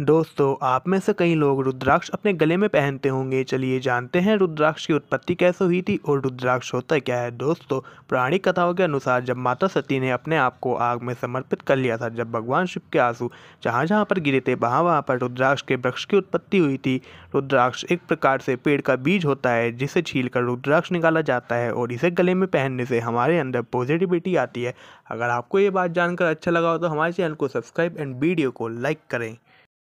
दोस्तों आप में से कई लोग रुद्राक्ष अपने गले में पहनते होंगे चलिए जानते हैं रुद्राक्ष की उत्पत्ति कैसे हुई थी और रुद्राक्ष होता क्या है दोस्तों पुराणिक कथाओं के अनुसार जब माता सती ने अपने आप को आग में समर्पित कर लिया था जब भगवान शिव के आंसू जहाँ जहाँ पर गिरे थे वहाँ वहाँ पर रुद्राक्ष के वृक्ष की उत्पत्ति हुई थी रुद्राक्ष एक प्रकार से पेड़ का बीज होता है जिसे छील कर रुद्राक्ष निकाला जाता है और इसे गले में पहनने से हमारे अंदर पॉजिटिविटी आती है अगर आपको ये बात जानकर अच्छा लगा हो तो हमारे चैनल को सब्सक्राइब एंड वीडियो को लाइक करें